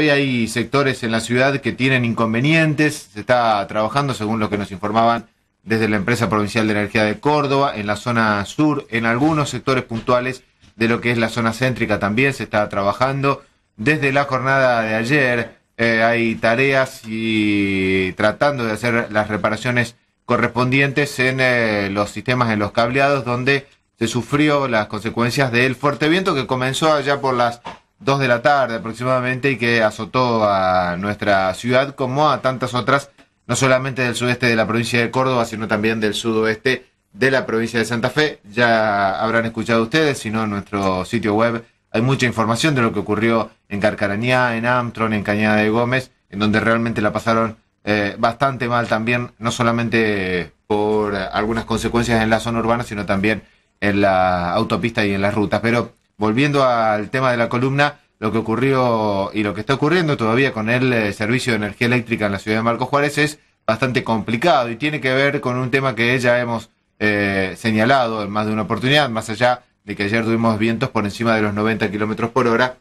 Hoy hay sectores en la ciudad que tienen inconvenientes. Se está trabajando, según lo que nos informaban desde la empresa provincial de energía de Córdoba, en la zona sur, en algunos sectores puntuales de lo que es la zona céntrica también se está trabajando. Desde la jornada de ayer eh, hay tareas y tratando de hacer las reparaciones correspondientes en eh, los sistemas, en los cableados, donde se sufrió las consecuencias del fuerte viento que comenzó allá por las 2 de la tarde aproximadamente y que azotó a nuestra ciudad como a tantas otras, no solamente del sudeste de la provincia de Córdoba, sino también del sudoeste de la provincia de Santa Fe. Ya habrán escuchado ustedes, sino en nuestro sitio web hay mucha información de lo que ocurrió en Carcarañá, en Amtron, en Cañada de Gómez, en donde realmente la pasaron eh, bastante mal también, no solamente por algunas consecuencias en la zona urbana, sino también en la autopista y en las rutas. Pero volviendo al tema de la columna, lo que ocurrió y lo que está ocurriendo todavía con el eh, servicio de energía eléctrica en la ciudad de Marcos Juárez es bastante complicado y tiene que ver con un tema que ya hemos eh, señalado en más de una oportunidad, más allá de que ayer tuvimos vientos por encima de los 90 kilómetros por hora.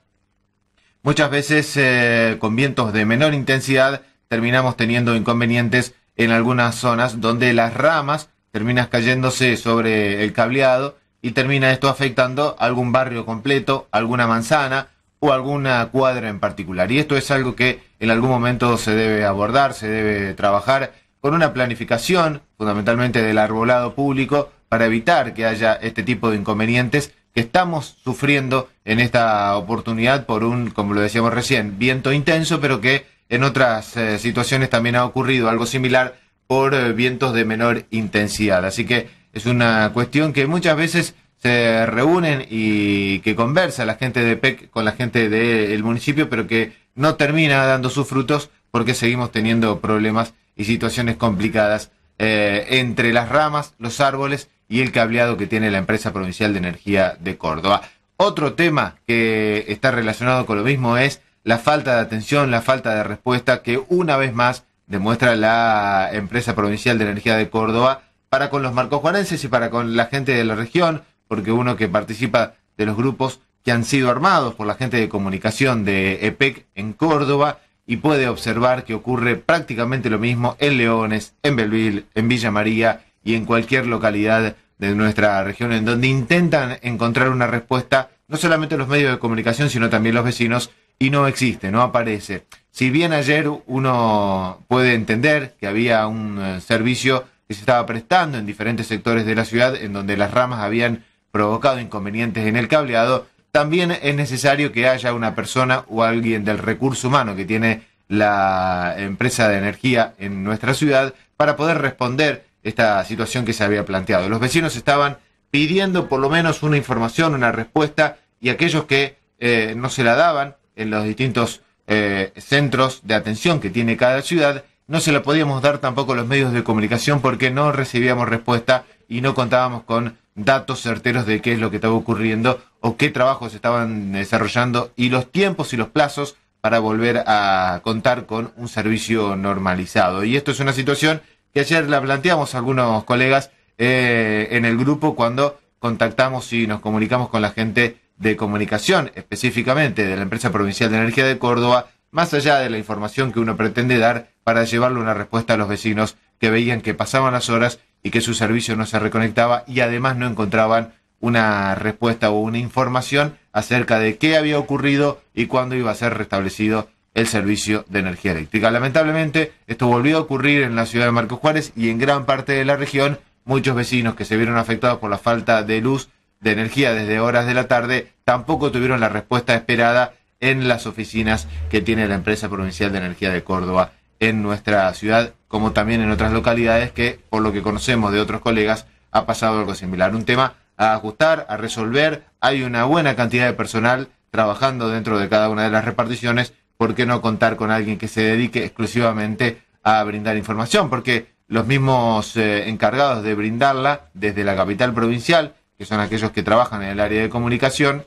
Muchas veces eh, con vientos de menor intensidad terminamos teniendo inconvenientes en algunas zonas donde las ramas terminan cayéndose sobre el cableado y termina esto afectando algún barrio completo, alguna manzana o alguna cuadra en particular. Y esto es algo que en algún momento se debe abordar, se debe trabajar con una planificación fundamentalmente del arbolado público para evitar que haya este tipo de inconvenientes que estamos sufriendo en esta oportunidad por un, como lo decíamos recién, viento intenso, pero que en otras eh, situaciones también ha ocurrido algo similar por eh, vientos de menor intensidad. Así que es una cuestión que muchas veces se reúnen y que conversa la gente de PEC con la gente del municipio, pero que no termina dando sus frutos porque seguimos teniendo problemas y situaciones complicadas eh, entre las ramas, los árboles y el cableado que tiene la empresa provincial de energía de Córdoba. Otro tema que está relacionado con lo mismo es la falta de atención, la falta de respuesta que una vez más demuestra la empresa provincial de energía de Córdoba para con los marcojuarenses y para con la gente de la región, porque uno que participa de los grupos que han sido armados por la gente de comunicación de EPEC en Córdoba y puede observar que ocurre prácticamente lo mismo en Leones, en Belville, en Villa María y en cualquier localidad de nuestra región en donde intentan encontrar una respuesta no solamente los medios de comunicación sino también los vecinos y no existe, no aparece. Si bien ayer uno puede entender que había un eh, servicio que se estaba prestando en diferentes sectores de la ciudad en donde las ramas habían provocado inconvenientes en el cableado, también es necesario que haya una persona o alguien del recurso humano que tiene la empresa de energía en nuestra ciudad para poder responder esta situación que se había planteado. Los vecinos estaban pidiendo por lo menos una información, una respuesta, y aquellos que eh, no se la daban en los distintos eh, centros de atención que tiene cada ciudad no se la podíamos dar tampoco a los medios de comunicación porque no recibíamos respuesta y no contábamos con datos certeros de qué es lo que estaba ocurriendo o qué trabajos estaban desarrollando y los tiempos y los plazos para volver a contar con un servicio normalizado. Y esto es una situación que ayer la planteamos algunos colegas eh, en el grupo cuando contactamos y nos comunicamos con la gente de comunicación, específicamente de la empresa provincial de energía de Córdoba, más allá de la información que uno pretende dar, para llevarle una respuesta a los vecinos que veían que pasaban las horas y que su servicio no se reconectaba y además no encontraban una respuesta o una información acerca de qué había ocurrido y cuándo iba a ser restablecido el servicio de energía eléctrica. Lamentablemente, esto volvió a ocurrir en la ciudad de Marcos Juárez y en gran parte de la región. Muchos vecinos que se vieron afectados por la falta de luz, de energía desde horas de la tarde, tampoco tuvieron la respuesta esperada en las oficinas que tiene la empresa provincial de energía de Córdoba en nuestra ciudad, como también en otras localidades que, por lo que conocemos de otros colegas, ha pasado algo similar. Un tema a ajustar, a resolver. Hay una buena cantidad de personal trabajando dentro de cada una de las reparticiones. ¿Por qué no contar con alguien que se dedique exclusivamente a brindar información? Porque los mismos eh, encargados de brindarla desde la capital provincial, que son aquellos que trabajan en el área de comunicación,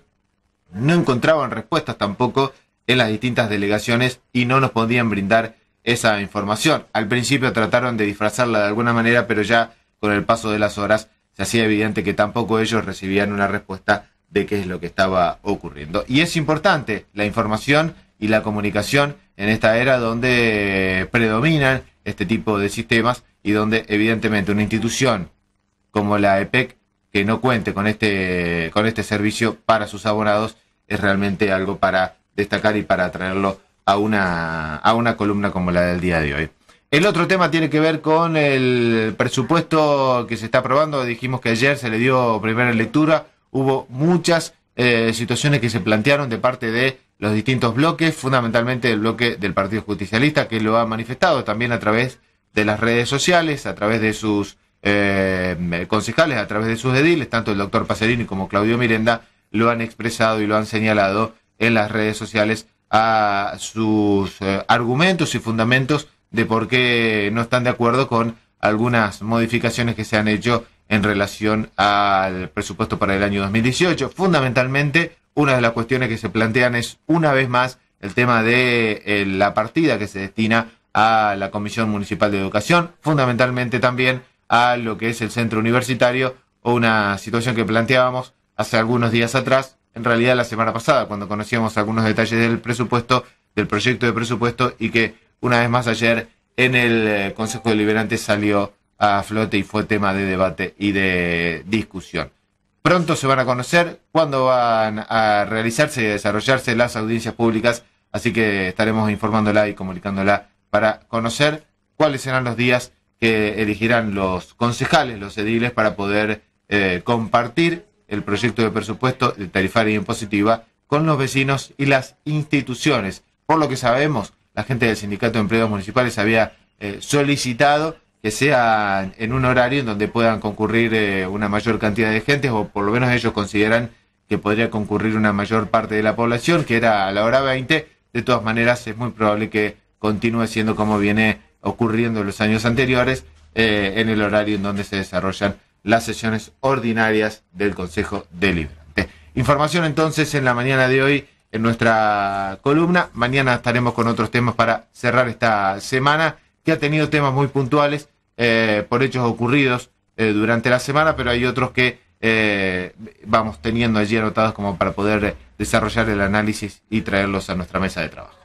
no encontraban respuestas tampoco en las distintas delegaciones y no nos podían brindar esa información. Al principio trataron de disfrazarla de alguna manera, pero ya con el paso de las horas se hacía evidente que tampoco ellos recibían una respuesta de qué es lo que estaba ocurriendo. Y es importante la información y la comunicación en esta era donde predominan este tipo de sistemas y donde evidentemente una institución como la EPEC que no cuente con este, con este servicio para sus abonados es realmente algo para destacar y para traerlo a una, a una columna como la del día de hoy. El otro tema tiene que ver con el presupuesto que se está aprobando. Dijimos que ayer se le dio primera lectura. Hubo muchas eh, situaciones que se plantearon de parte de los distintos bloques, fundamentalmente el bloque del Partido Justicialista, que lo ha manifestado también a través de las redes sociales, a través de sus eh, concejales, a través de sus ediles, tanto el doctor Pacerini como Claudio Mirenda lo han expresado y lo han señalado en las redes sociales a sus eh, argumentos y fundamentos de por qué no están de acuerdo con algunas modificaciones que se han hecho en relación al presupuesto para el año 2018. Fundamentalmente, una de las cuestiones que se plantean es, una vez más, el tema de eh, la partida que se destina a la Comisión Municipal de Educación, fundamentalmente también a lo que es el centro universitario, o una situación que planteábamos hace algunos días atrás en realidad la semana pasada, cuando conocíamos algunos detalles del presupuesto, del proyecto de presupuesto y que una vez más ayer en el eh, Consejo Deliberante salió a flote y fue tema de debate y de discusión. Pronto se van a conocer cuándo van a realizarse y desarrollarse las audiencias públicas, así que estaremos informándola y comunicándola para conocer cuáles serán los días que elegirán los concejales, los ediles, para poder eh, compartir el proyecto de presupuesto de tarifaria impositiva con los vecinos y las instituciones. Por lo que sabemos, la gente del Sindicato de Empleados Municipales había eh, solicitado que sea en un horario en donde puedan concurrir eh, una mayor cantidad de gente, o por lo menos ellos consideran que podría concurrir una mayor parte de la población, que era a la hora 20. De todas maneras, es muy probable que continúe siendo como viene ocurriendo en los años anteriores, eh, en el horario en donde se desarrollan las sesiones ordinarias del Consejo Deliberante. Información entonces en la mañana de hoy en nuestra columna. Mañana estaremos con otros temas para cerrar esta semana, que ha tenido temas muy puntuales eh, por hechos ocurridos eh, durante la semana, pero hay otros que eh, vamos teniendo allí anotados como para poder desarrollar el análisis y traerlos a nuestra mesa de trabajo.